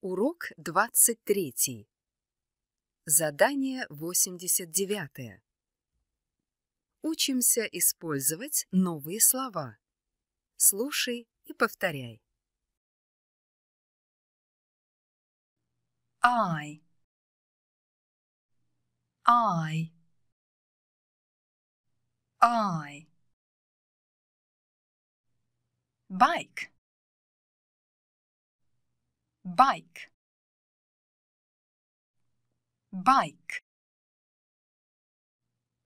Урок 23. Задание 89. Учимся использовать новые слова. Слушай и повторяй. I I I bike bike bike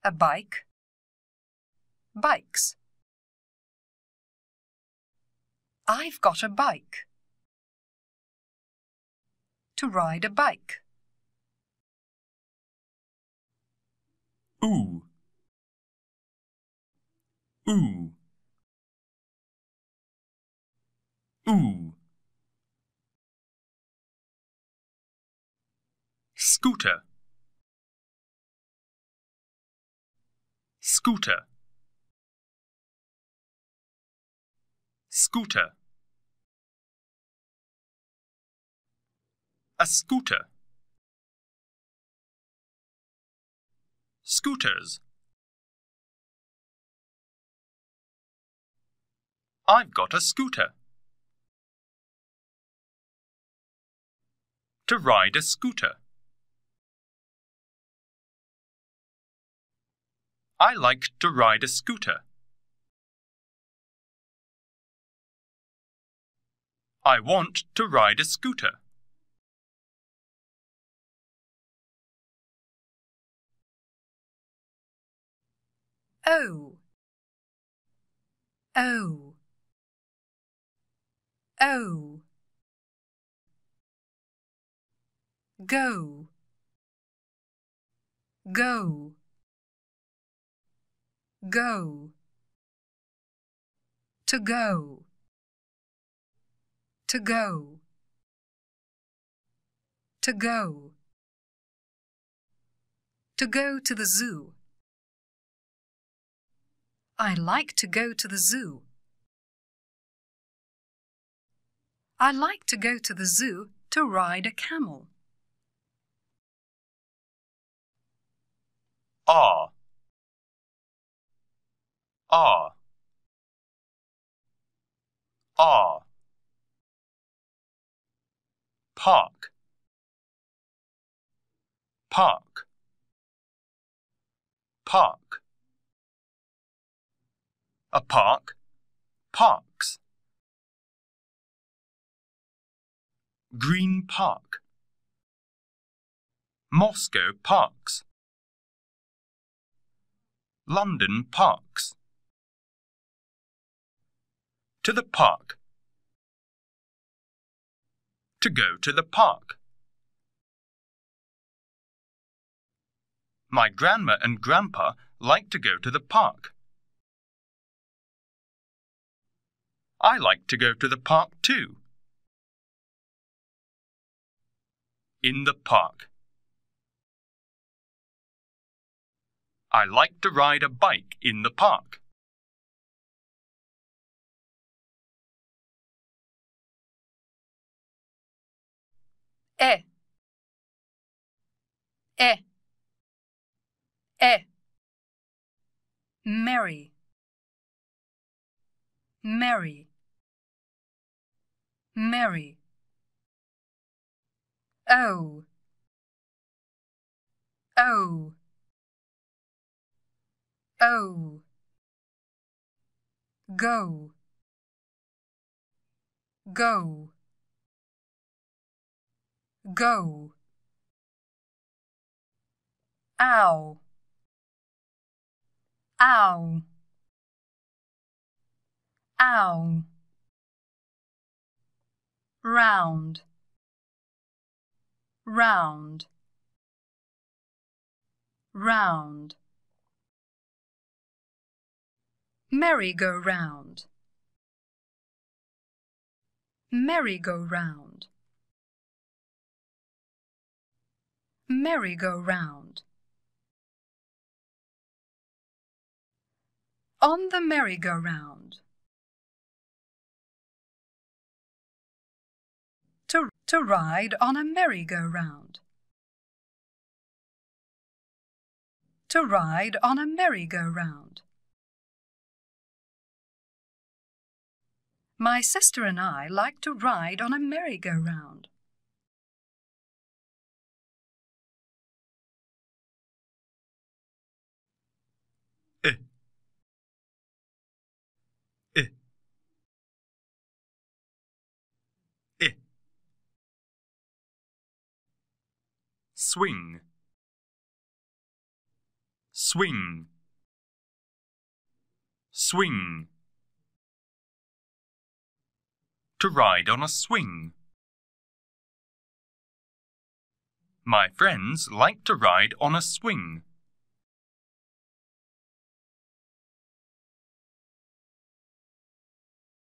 a bike bikes I've got a bike to ride a bike ooh ooh ooh scooter scooter scooter a scooter scooters I've got a scooter to ride a scooter I like to ride a scooter. I want to ride a scooter. Oh. Oh. Oh. Go. Go go to go to go to go to go to the zoo I like to go to the zoo I like to go to the zoo to ride a camel. R ah, Park. Park. Park. A park parks. Green Park. Moscow Parks. London Parks. To the park to go to the park. My grandma and grandpa like to go to the park. I like to go to the park too. In the park. I like to ride a bike in the park. é é é Mary Mary Mary Oh Oh Oh Go Go go ow ow ow round round round merry-go-round merry-go-round merry-go-round. On the merry-go-round. To, to ride on a merry-go-round. To ride on a merry-go-round. My sister and I like to ride on a merry-go-round. swing swing swing to ride on a swing my friends like to ride on a swing